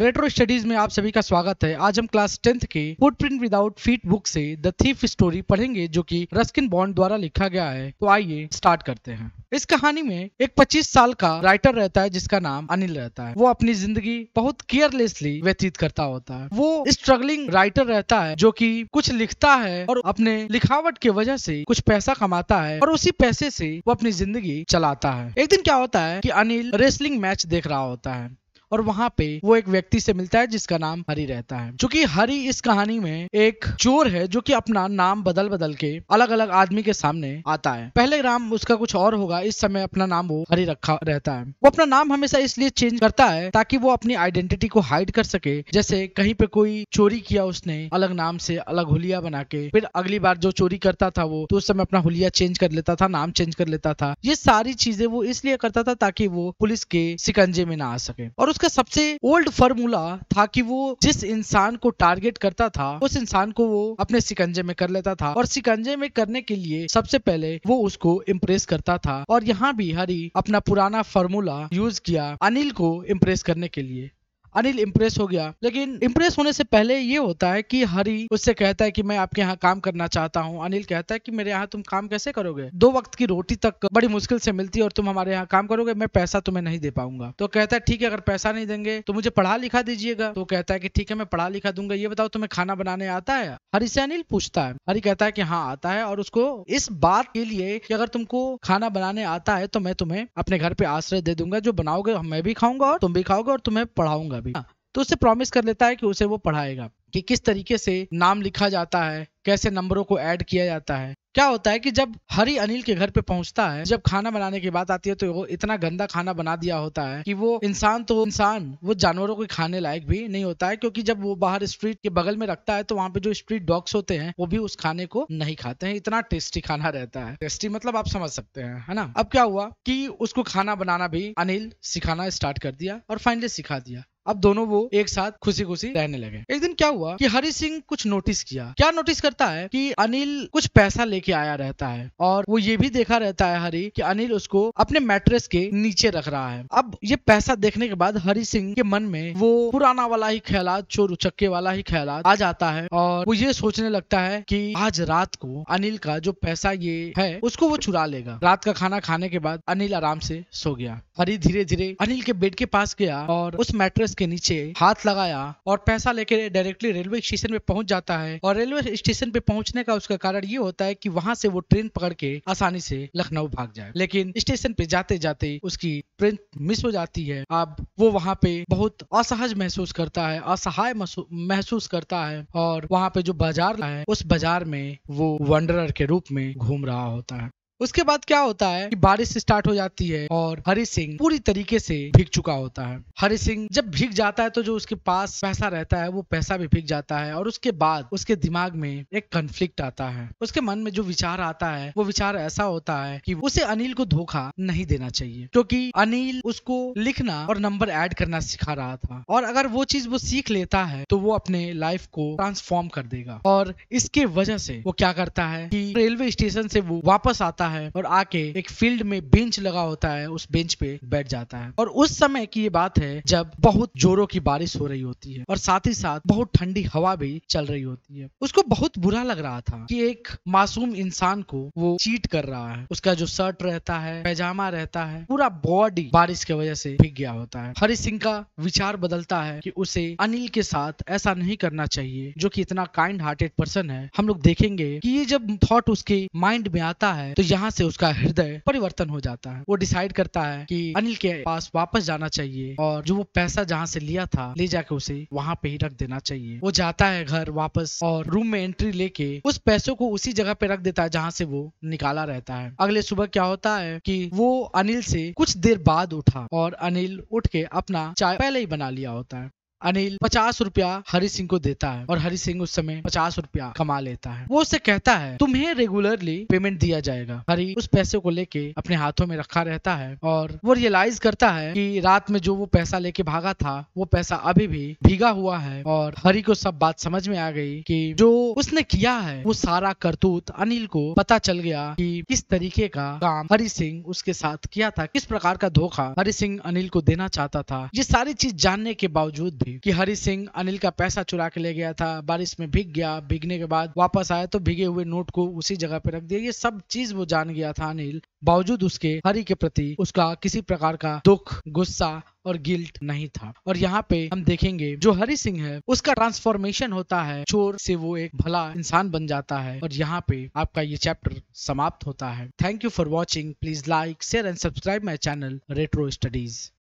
retro studies में आप सभी का स्वागत है आज हम क्लास टेंथ के फुटप्रिंट विदाउट फीट बुक से द थीफ स्टोरी पढ़ेंगे जो कि रस्किन बॉन्ड द्वारा लिखा गया है तो आइए स्टार्ट करते हैं इस कहानी में एक 25 साल का राइटर रहता है जिसका नाम अनिल रहता है वो अपनी जिंदगी बहुत केयरलेसली व्यतीत करता होता है वो स्ट्रगलिंग राइटर रहता है जो कि कुछ लिखता है और अपने लिखावट की वजह से कुछ पैसा कमाता है और उसी पैसे से वो अपनी जिंदगी चलाता है एक दिन क्या होता है कि अनिल रेसलिंग मैच देख रहा होता है और वहाँ पे वो एक व्यक्ति से मिलता है जिसका नाम हरी रहता है चूंकि हरी इस कहानी में एक चोर है जो की अपना नाम बदल बदल के अलग अलग आदमी के सामने आता है पहले राम उसका कुछ और होगा इस समय अपना नाम वो हरी रखा रहता है वो अपना नाम हमेशा इसलिए चेंज करता है ताकि वो अपनी आइडेंटिटी को हाइड कर सके जैसे कहीं पे कोई चोरी किया उसने अलग नाम से अलग हुलिया बना के फिर अगली बार जो चोरी करता था वो तो उस समय अपना हुलिया चेंज कर लेता था नाम चेंज कर लेता था ये सारी चीजें वो इसलिए करता था ताकि वो पुलिस के सिकंजे में ना आ सके और उस उसका सबसे ओल्ड फॉर्मूला था कि वो जिस इंसान को टारगेट करता था उस इंसान को वो अपने सिकंजे में कर लेता था और सिकंजे में करने के लिए सबसे पहले वो उसको इम्प्रेस करता था और यहाँ भी हरी अपना पुराना फॉर्मूला यूज किया अनिल को इम्प्रेस करने के लिए अनिल इम्प्रेस हो गया लेकिन इम्प्रेस होने से पहले ये होता है कि हरी उससे कहता है कि मैं आपके यहाँ काम करना चाहता हूँ अनिल कहता है कि मेरे यहाँ तुम काम कैसे करोगे दो वक्त की रोटी तक बड़ी मुश्किल से मिलती है और तुम हमारे यहाँ काम करोगे मैं पैसा तुम्हें नहीं दे पाऊंगा तो कहता है ठीक है अगर पैसा नहीं देंगे तो मुझे पढ़ा लिखा दीजिएगा तो कहता है कि ठीक है मैं पढ़ा लिखा दूंगा ये बताओ तुम्हें खाना बनाने आता है हरी से अनिल पूछता है हरी कहता है कि हाँ आता है और उसको इस बात के लिए कि अगर तुमको खाना बनाने आता है तो मैं तुम्हें अपने घर पे आश्रय दे दूंगा जो बनाओगे मैं भी खाऊंगा और तुम भी खाओगे और तुम्हें पढ़ाऊंगा अभी हाँ, तो उसे प्रॉमिस कर लेता है कि उसे वो पढ़ाएगा कि किस तरीके से नाम लिखा जाता है कैसे नंबरों को ऐड किया जाता है क्या होता है कि जब हरी अनिल के घर पे पहुंचता है जब खाना बनाने की बात आती है तो वो इतना गंदा खाना बना दिया होता है कि वो इंसान तो इंसान वो जानवरों के खाने लायक भी नहीं होता है क्योंकि जब वो बाहर स्ट्रीट के बगल में रखता है तो वहाँ पे जो स्ट्रीट डॉग्स होते हैं वो भी उस खाने को नहीं खाते हैं इतना टेस्टी खाना रहता है टेस्टी मतलब आप समझ सकते हैं है ना अब क्या हुआ की उसको खाना बनाना भी अनिल सिखाना स्टार्ट कर दिया और फाइनली सिखा दिया अब दोनों वो एक साथ खुशी खुशी रहने लगे एक दिन क्या हुआ कि हरि सिंह कुछ नोटिस किया क्या नोटिस करता है कि अनिल कुछ पैसा लेके आया रहता है और वो ये भी देखा रहता है हरि कि अनिल उसको अपने मैट्रेस के नीचे रख रहा है अब ये पैसा देखने के बाद हरि सिंह के मन में वो पुराना वाला ही ख्याल चोर उचक्के वाला ही ख्याल आ जाता है और वो ये सोचने लगता है की आज रात को अनिल का जो पैसा ये है उसको वो चुरा लेगा रात का खाना खाने के बाद अनिल आराम से सो गया हरी धीरे धीरे अनिल के बेड के पास गया और उस मैट्रेस ब्रिज के नीचे हाथ लगाया और पैसा लेकर डायरेक्टली रेलवे स्टेशन में पहुंच जाता है और रेलवे स्टेशन पे पहुंचने का उसका कारण ये होता है कि वहां से वो ट्रेन पकड़ के आसानी से लखनऊ भाग जाए लेकिन स्टेशन पे जाते जाते उसकी ट्रेन मिस हो जाती है अब वो वहाँ पे बहुत असहज महसूस करता है असहाय महसूस करता है और वहाँ पे जो बाजार है उस बाजार में वो वंडरर के रूप में घूम रहा होता है उसके बाद क्या होता है कि बारिश स्टार्ट हो जाती है और हरि सिंह पूरी तरीके से भीग चुका होता है हरि सिंह जब भीग जाता है तो जो उसके पास पैसा रहता है वो पैसा भी भीग जाता है और उसके बाद उसके दिमाग में एक कंफ्लिक्ट आता है उसके मन में जो विचार आता है वो विचार ऐसा होता है कि उसे अनिल को धोखा नहीं देना चाहिए क्योंकि अनिल उसको लिखना और नंबर ऐड करना सिखा रहा था और अगर वो चीज वो सीख लेता है तो वो अपने लाइफ को ट्रांसफॉर्म कर देगा और इसके वजह से वो क्या करता है कि रेलवे स्टेशन से वो वापस आता है है और आके एक फील्ड में बेंच लगा होता है उस बेंच पे बैठ जाता है और उस समय की ये बात है जब बहुत जोरों की बारिश हो रही होती है और साथ ही साथ बहुत ठंडी हवा भी चल रही होती है उसको बहुत बुरा लग रहा था कि एक मासूम इंसान को वो चीट कर रहा है उसका जो शर्ट रहता है पैजामा रहता है पूरा बॉडी बारिश की वजह से भीग गया होता है हरि सिंह का विचार बदलता है कि उसे अनिल के साथ ऐसा नहीं करना चाहिए जो कि इतना काइंड हार्टेड पर्सन है हम लोग देखेंगे कि ये जब थॉट उसके माइंड में आता है तो जहाँ से उसका हृदय परिवर्तन हो जाता है वो डिसाइड करता है कि अनिल के पास वापस जाना चाहिए और जो वो पैसा जहाँ से लिया था ले जाके उसे वहाँ पे ही रख देना चाहिए वो जाता है घर वापस और रूम में एंट्री लेके उस पैसों को उसी जगह पे रख देता है जहाँ से वो निकाला रहता है अगले सुबह क्या होता है कि वो अनिल से कुछ देर बाद उठा और अनिल उठ के अपना चाय पहले ही बना लिया होता है अनिल पचास रुपया हरि सिंह को देता है और हरि सिंह उस समय पचास रुपया कमा लेता है वो उससे कहता है तुम्हें रेगुलरली पेमेंट दिया जाएगा हरि उस पैसे को लेके अपने हाथों में रखा रहता है और वो रियलाइज करता है कि रात में जो वो पैसा लेके भागा था वो पैसा अभी भी भीगा हुआ है और हरि को सब बात समझ में आ गई कि जो उसने किया है वो सारा करतूत अनिल को पता चल गया कि किस तरीके का काम हरि सिंह उसके साथ किया था किस प्रकार का धोखा हरि सिंह अनिल को देना चाहता था ये सारी चीज जानने के बावजूद भी थी कि हरि सिंह अनिल का पैसा चुरा के ले गया था बारिश में भीग गया भीगने के बाद वापस आया तो भीगे हुए नोट को उसी जगह पे रख दिया ये सब चीज वो जान गया था अनिल बावजूद उसके हरि के प्रति उसका किसी प्रकार का दुख गुस्सा और गिल्ट नहीं था और यहाँ पे हम देखेंगे जो हरि सिंह है उसका ट्रांसफॉर्मेशन होता है चोर से वो एक भला इंसान बन जाता है और यहाँ पे आपका ये चैप्टर समाप्त होता है thank you for watching please like share and subscribe my channel retro studies